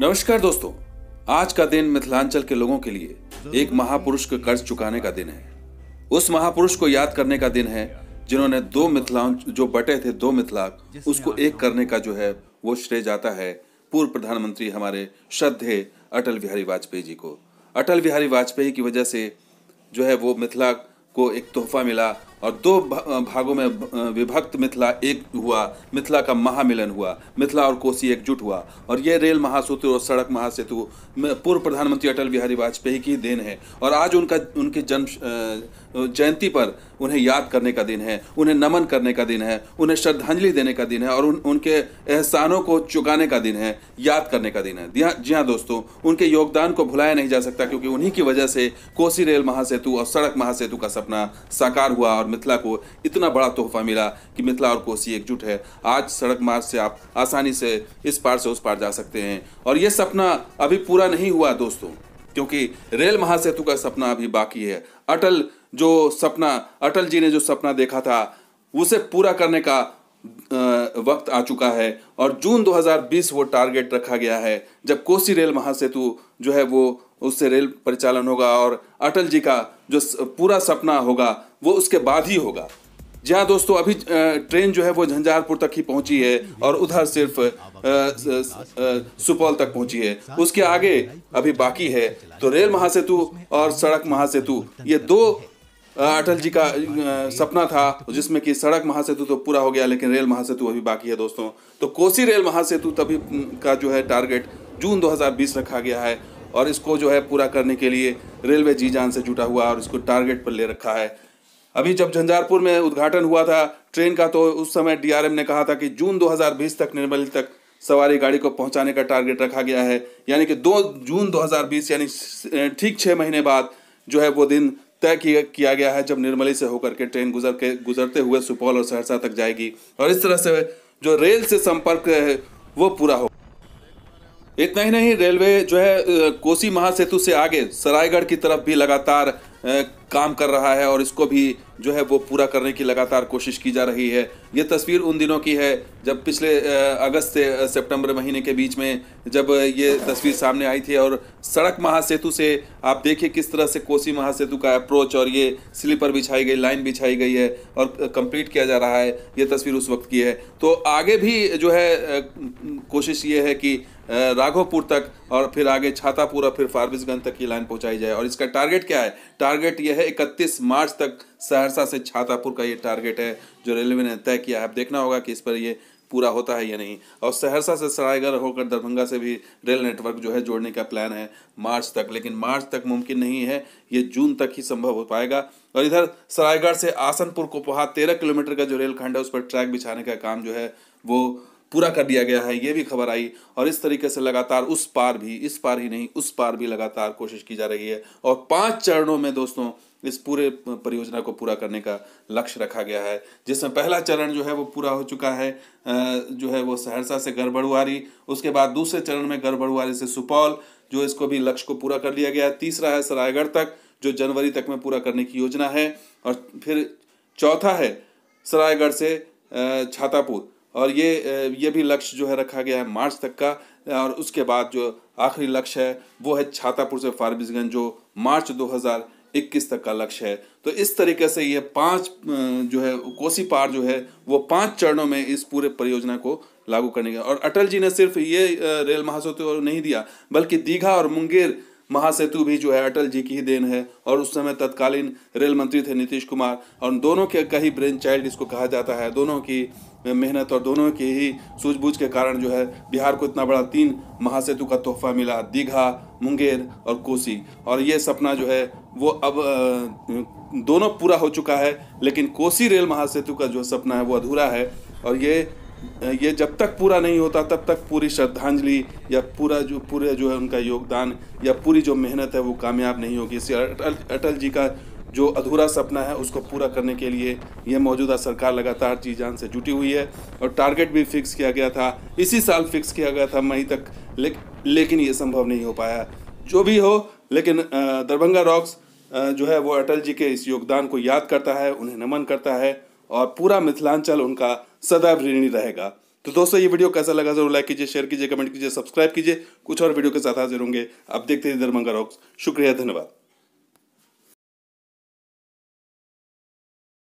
नमस्कार दोस्तों आज का दिन मिथिलांचल के लोगों के लिए एक महापुरुष के कर्ज चुकाने का दिन है उस महापुरुष को याद करने का दिन है जिन्होंने दो मिथिला जो बटे थे दो मिथिला उसको एक करने का जो है वो श्रेय जाता है पूर्व प्रधानमंत्री हमारे श्रद्धे अटल बिहारी वाजपेयी जी को अटल बिहारी वाजपेयी की वजह से जो है वो मिथिला को एक तोहफा मिला और दो भागों में विभक्त मिथिला एक हुआ मिथिला का महामिलन हुआ मिथिला और कोसी एकजुट हुआ और यह रेल महासूत्र और सड़क महासेतु पूर्व प्रधानमंत्री अटल बिहारी वाजपेयी की देन है और आज उनका उनकी जन्म जयंती पर उन्हें याद करने का दिन है उन्हें नमन करने का दिन है उन्हें श्रद्धांजलि देने का दिन है और उन, उनके एहसानों को चुकाने का दिन है याद करने का दिन है जी हाँ, हाँ दोस्तों उनके योगदान को भुलाया नहीं जा सकता क्योंकि उन्हीं की वजह से कोसी रेल महासेतु और सड़क महासेतु का सपना साकार हुआ और मिथिला को इतना बड़ा तोहफा मिला कि मिथिला और कोसी एकजुट है आज सड़क मार्ग से आप आसानी से इस पार से उस पार जा सकते हैं और ये सपना अभी पूरा नहीं हुआ दोस्तों क्योंकि रेल महासेतु का सपना अभी बाकी है अटल जो सपना अटल जी ने जो सपना देखा था उसे पूरा करने का वक्त आ चुका है और जून 2020 वो टारगेट रखा गया है जब कोसी रेल महासेतु जो है वो उससे रेल परिचालन होगा और अटल जी का जो पूरा सपना होगा वो उसके बाद ही होगा जी हाँ दोस्तों अभी ट्रेन जो है वो झंझारपुर तक ही पहुंची है और उधर सिर्फ सुपौल तक पहुंची है उसके आगे अभी बाकी है तो रेल महासेतु और सड़क महासेतु ये दो अटल जी का सपना था जिसमें कि सड़क महासेतु तो पूरा हो गया लेकिन रेल महासेतु अभी बाकी है दोस्तों तो कोसी रेल महासेतु तभी का जो है टारगेट जून 2020 रखा गया है और इसको जो है पूरा करने के लिए रेलवे जी जान से जुटा हुआ और इसको टारगेट पर ले रखा है अभी जब झंझारपुर में उद्घाटन हुआ था ट्रेन का तो उस समय डीआरएम ने कहा था कि जून 2020 तक निर्मल तक सवारी गाड़ी को पहुंचाने का टारगेट रखा गया है यानी कि 2 जून 2020 यानी ठीक छः महीने बाद जो है वो दिन तय किया गया है जब निर्मली से होकर के ट्रेन गुजर के गुजरते हुए सुपौल और सहरसा तक जाएगी और इस तरह से जो रेल से संपर्क है वो पूरा हो इतना ही नहीं रेलवे जो है कोसी महासेतु से आगे सरायगढ़ की तरफ भी लगातार काम कर रहा है और इसको भी जो है वो पूरा करने की लगातार कोशिश की जा रही है ये तस्वीर उन दिनों की है जब पिछले अगस्त से सितंबर महीने के बीच में जब ये तस्वीर सामने आई थी और सड़क महासेतु से आप देखिए किस तरह से कोसी महासेतु का अप्रोच और ये स्लीपर बिछाई गई लाइन बिछाई गई है और कंप्लीट किया जा रहा है ये तस्वीर उस वक्त की है तो आगे भी जो है कोशिश ये है कि राघोपुर तक और फिर आगे छातापुर और फिर फारबिसगंज तक की लाइन पहुंचाई जाए और इसका टारगेट क्या है टारगेट यह है इकतीस मार्च तक सहरसा से छातापुर का ये टारगेट है जो रेलवे ने तय किया है अब देखना होगा कि इस पर ये पूरा होता है या नहीं और सहरसा से सरायगढ़ होकर दरभंगा से भी रेल नेटवर्क जो है जोड़ने का प्लान है मार्च तक लेकिन मार्च तक मुमकिन नहीं है ये जून तक ही संभव हो पाएगा और इधर सरायगढ़ से आसनपुर कोपहा तेरह किलोमीटर का जो रेलखंड है उस पर ट्रैक बिछाने का काम जो है वो पूरा कर दिया गया है ये भी खबर आई और इस तरीके से लगातार उस पार भी इस पार ही नहीं उस पार भी लगातार कोशिश की जा रही है और पांच चरणों में दोस्तों इस पूरे परियोजना को पूरा करने का लक्ष्य रखा गया है जिसमें पहला चरण जो है वो पूरा हो चुका है जो है वो सहरसा से गड़बड़ुआरी उसके बाद दूसरे चरण में गड़बड़ुआरी से सुपौल जो इसको भी लक्ष्य को पूरा कर लिया गया है तीसरा है सरायगढ़ तक जो जनवरी तक में पूरा करने की योजना है और फिर चौथा है सरायगढ़ से छातापुर और ये ये भी लक्ष्य जो है रखा गया है मार्च तक का और उसके बाद जो आखिरी लक्ष्य है वो है छातापुर से फारबिसगंज जो मार्च 2021 तक का लक्ष्य है तो इस तरीके से ये पांच जो है कोसी पार जो है वो पांच चरणों में इस पूरे परियोजना को लागू करने का और अटल जी ने सिर्फ ये रेल महासेतु नहीं दिया बल्कि दीघा और मुंगेर महासेतु भी जो है अटल जी की ही देन है और उस समय तत्कालीन रेल मंत्री थे नीतीश कुमार और दोनों के का ही ब्रेन चाइल्ड इसको कहा जाता है दोनों की मेहनत और दोनों की ही सूझबूझ के कारण जो है बिहार को इतना बड़ा तीन महासेतु का तोहफा मिला दीघा मुंगेर और कोसी और ये सपना जो है वो अब दोनों पूरा हो चुका है लेकिन कोसी रेल महासेतु का जो सपना है वो अधूरा है और ये ये जब तक पूरा नहीं होता तब तक पूरी श्रद्धांजलि या पूरा जो पूरे जो है उनका योगदान या पूरी जो मेहनत है वो कामयाब नहीं होगी इसलिए अटल अटल जी का जो अधूरा सपना है उसको पूरा करने के लिए यह मौजूदा सरकार लगातार जी जान से जुटी हुई है और टारगेट भी फिक्स किया गया था इसी साल फिक्स किया गया था मई तक ले, लेकिन ये संभव नहीं हो पाया जो भी हो लेकिन दरभंगा रॉक्स जो है वो अटल जी के इस योगदान को याद करता है उन्हें नमन करता है और पूरा मिथिलांचल उनका सदैव ऋणी रहेगा तो दोस्तों ये वीडियो कैसा लगा जरूर लाइक कीजिए शेयर कीजिए कमेंट कीजिए सब्सक्राइब कीजिए कुछ और वीडियो के साथ हाजिर होंगे आप देखते हैं दरभंगा रॉक्स शुक्रिया धन्यवाद